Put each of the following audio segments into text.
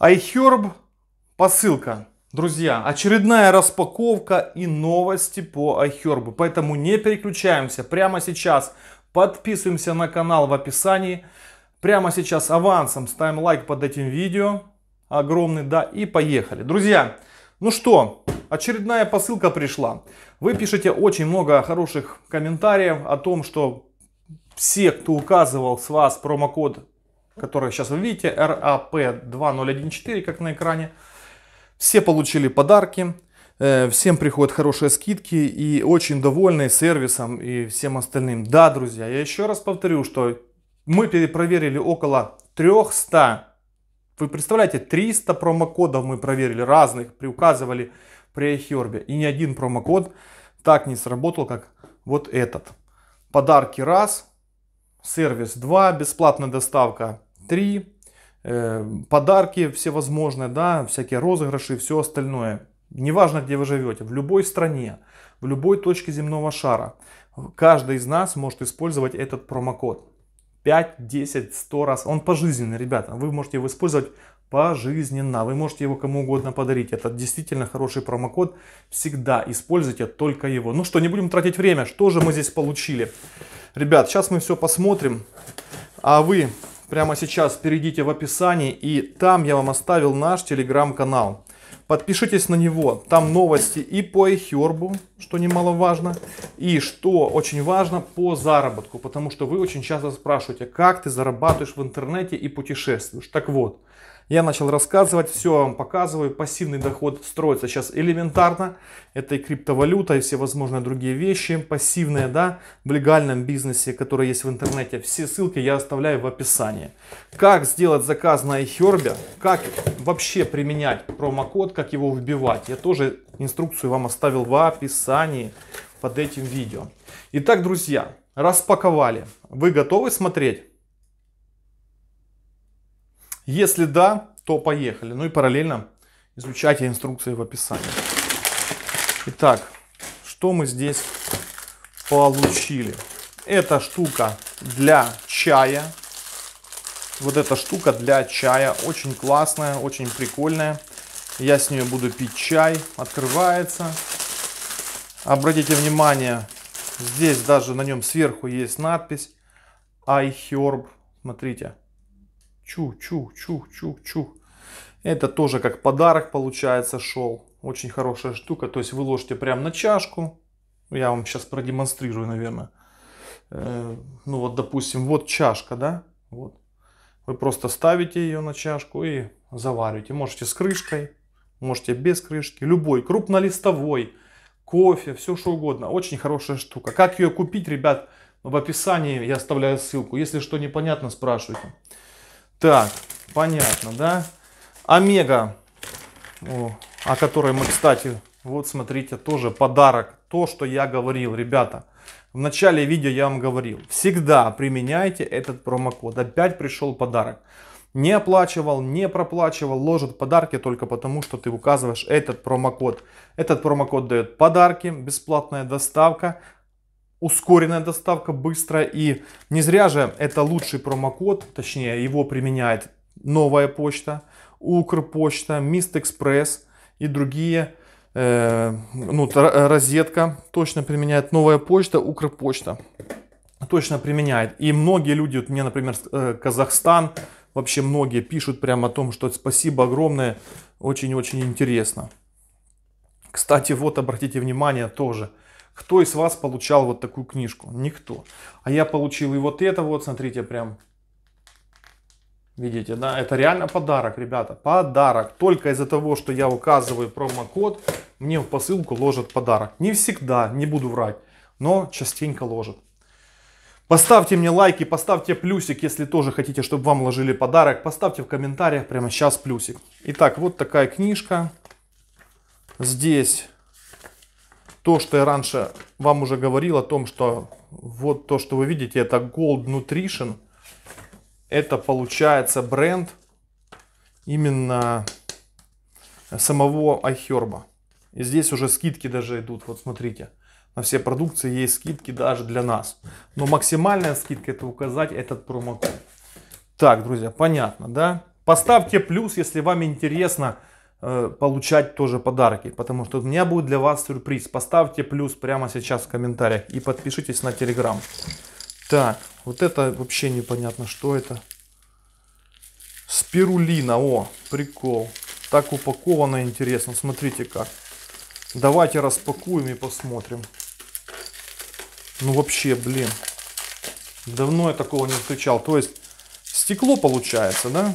iHerb посылка. Друзья, очередная распаковка и новости по iHerb. Поэтому не переключаемся. Прямо сейчас подписываемся на канал в описании. Прямо сейчас авансом ставим лайк под этим видео. Огромный, да, и поехали. Друзья, ну что, очередная посылка пришла. Вы пишете очень много хороших комментариев о том, что все, кто указывал с вас промокод которые сейчас вы видите, RAP2014, а как на экране. Все получили подарки, э, всем приходят хорошие скидки и очень довольны сервисом и всем остальным. Да, друзья, я еще раз повторю, что мы перепроверили около 300, вы представляете, 300 промокодов мы проверили разных, приуказывали при Эхербе. И ни один промокод так не сработал, как вот этот. Подарки раз, сервис 2, бесплатная доставка 3, э, подарки всевозможные, да, всякие розыгрыши все остальное. Неважно, где вы живете, в любой стране, в любой точке земного шара, каждый из нас может использовать этот промокод. 5, 10, 100 раз. Он пожизненный, ребята. Вы можете его использовать пожизненно. Вы можете его кому угодно подарить. Это действительно хороший промокод. Всегда используйте только его. Ну что, не будем тратить время. Что же мы здесь получили? Ребят, сейчас мы все посмотрим. А вы прямо сейчас перейдите в описание, и там я вам оставил наш телеграм-канал. Подпишитесь на него, там новости и по эхербу, что немаловажно, и что очень важно, по заработку, потому что вы очень часто спрашиваете, как ты зарабатываешь в интернете и путешествуешь. Так вот, я начал рассказывать, все вам показываю. Пассивный доход строится сейчас элементарно. Это и криптовалюта, и всевозможные другие вещи. Пассивные, да, в легальном бизнесе, который есть в интернете. Все ссылки я оставляю в описании. Как сделать заказ на iHerb, как вообще применять промокод, как его вбивать. Я тоже инструкцию вам оставил в описании под этим видео. Итак, друзья, распаковали. Вы готовы смотреть? Если да, то поехали. Ну и параллельно изучайте инструкции в описании. Итак, что мы здесь получили? Эта штука для чая. Вот эта штука для чая. Очень классная, очень прикольная. Я с нее буду пить чай. Открывается. Обратите внимание, здесь даже на нем сверху есть надпись iHerb. Смотрите, Чух, чух, чух, чух, чух. Это тоже как подарок получается шел. Очень хорошая штука. То есть вы ложите прямо на чашку. Я вам сейчас продемонстрирую, наверное. Э, ну вот, допустим, вот чашка, да? Вот. Вы просто ставите ее на чашку и завариваете. Можете с крышкой, можете без крышки. Любой, крупнолистовой, кофе, все что угодно. Очень хорошая штука. Как ее купить, ребят, в описании я оставляю ссылку. Если что непонятно, спрашивайте. Так, понятно, да? Омега, о, о которой мы, кстати, вот смотрите, тоже подарок. То, что я говорил, ребята. В начале видео я вам говорил, всегда применяйте этот промокод. Опять пришел подарок. Не оплачивал, не проплачивал, ложат подарки только потому, что ты указываешь этот промокод. Этот промокод дает подарки, бесплатная доставка ускоренная доставка быстро. И не зря же это лучший промокод, точнее его применяет новая почта, Укрпочта, Мист Экспресс и другие. Э, ну, розетка точно применяет новая почта, Укрпочта точно применяет. И многие люди, вот мне, например, э, Казахстан, вообще многие пишут прямо о том, что спасибо огромное, очень-очень интересно. Кстати, вот обратите внимание тоже – кто из вас получал вот такую книжку? Никто. А я получил и вот это вот, смотрите, прям Видите, да, это реально подарок, ребята, подарок. Только из-за того, что я указываю промокод, мне в посылку ложат подарок. Не всегда, не буду врать, но частенько ложат. Поставьте мне лайки, поставьте плюсик, если тоже хотите, чтобы вам ложили подарок. Поставьте в комментариях прямо сейчас плюсик. Итак, вот такая книжка. Здесь то, что я раньше вам уже говорил о том, что вот то, что вы видите, это Gold Nutrition. Это получается бренд именно самого айхерба. И здесь уже скидки даже идут, вот смотрите. На все продукции есть скидки даже для нас. Но максимальная скидка это указать этот промокод. Так, друзья, понятно, да? Поставьте плюс, если вам интересно, Э, получать тоже подарки, потому что у меня будет для вас сюрприз. Поставьте плюс прямо сейчас в комментариях и подпишитесь на Телеграм. Так, вот это вообще непонятно, что это. Спирулина, о, прикол. Так упаковано интересно, смотрите как. Давайте распакуем и посмотрим. Ну вообще, блин, давно я такого не встречал. То есть стекло получается, да?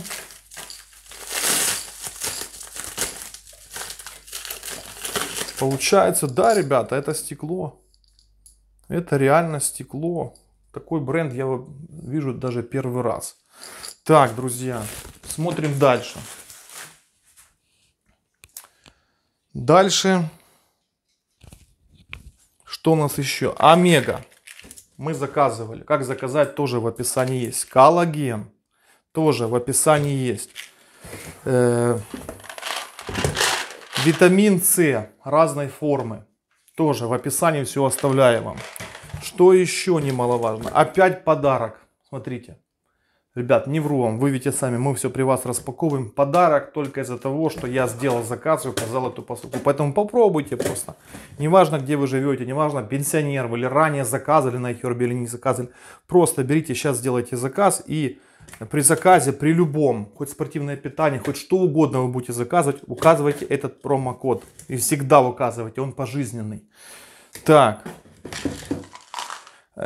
Получается, да, ребята, это стекло. Это реально стекло. Такой бренд я вижу даже первый раз. Так, друзья, смотрим дальше. Дальше. Что у нас еще? Омега. Мы заказывали. Как заказать, тоже в описании есть. Коллаген. Тоже в описании есть. Э -э Витамин С разной формы. Тоже в описании все оставляю вам. Что еще немаловажно? Опять подарок. Смотрите. Ребят, не вру вам, вы видите сами, мы все при вас распаковываем. Подарок только из-за того, что я сделал заказ и указал эту посылку. Поэтому попробуйте просто. Неважно, где вы живете, неважно, пенсионер вы или ранее заказывали на Херби или не заказывали. Просто берите, сейчас сделайте заказ и при заказе, при любом, хоть спортивное питание, хоть что угодно вы будете заказывать, указывайте этот промокод. И всегда указывайте, он пожизненный. Так.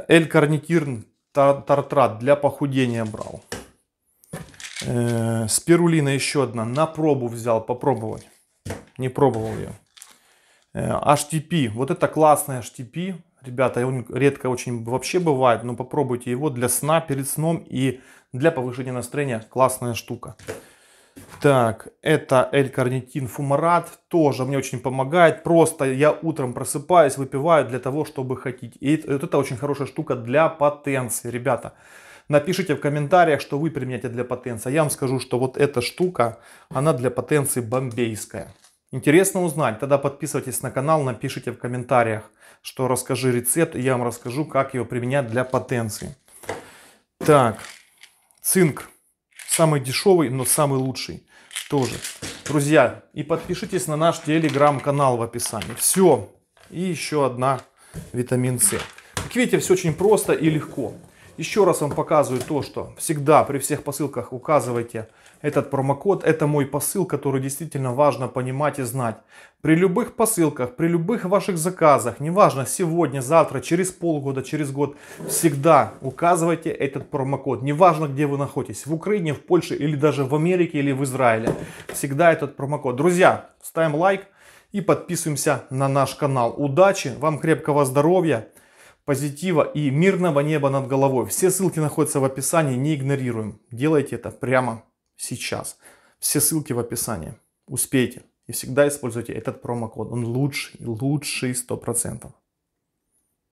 Эль Карнитирн тартрат для похудения брал. Э, спирулина еще одна. На пробу взял, попробовать. Не пробовал ее. Э, HTP. Вот это классный HTP. Ребята, он редко очень вообще бывает, но попробуйте его для сна, перед сном и для повышения настроения. Классная штука. Так, это L-карнитин фумарат, тоже мне очень помогает. Просто я утром просыпаюсь, выпиваю для того, чтобы хотеть. И вот это очень хорошая штука для потенции, ребята. Напишите в комментариях, что вы применяете для потенции. Я вам скажу, что вот эта штука, она для потенции бомбейская. Интересно узнать, тогда подписывайтесь на канал, напишите в комментариях, что расскажи рецепт, и я вам расскажу, как его применять для потенции. Так, цинк. Самый дешевый, но самый лучший тоже. Друзья, и подпишитесь на наш телеграм-канал в описании. Все. И еще одна витамин С. Как видите, все очень просто и легко. Еще раз вам показываю то, что всегда при всех посылках указывайте этот промокод. Это мой посыл, который действительно важно понимать и знать. При любых посылках, при любых ваших заказах, неважно сегодня, завтра, через полгода, через год, всегда указывайте этот промокод. Неважно, где вы находитесь, в Украине, в Польше или даже в Америке или в Израиле. Всегда этот промокод. Друзья, ставим лайк и подписываемся на наш канал. Удачи, вам крепкого здоровья позитива и мирного неба над головой. Все ссылки находятся в описании, не игнорируем. Делайте это прямо сейчас. Все ссылки в описании. Успейте. И всегда используйте этот промокод. Он лучший, лучший 100%.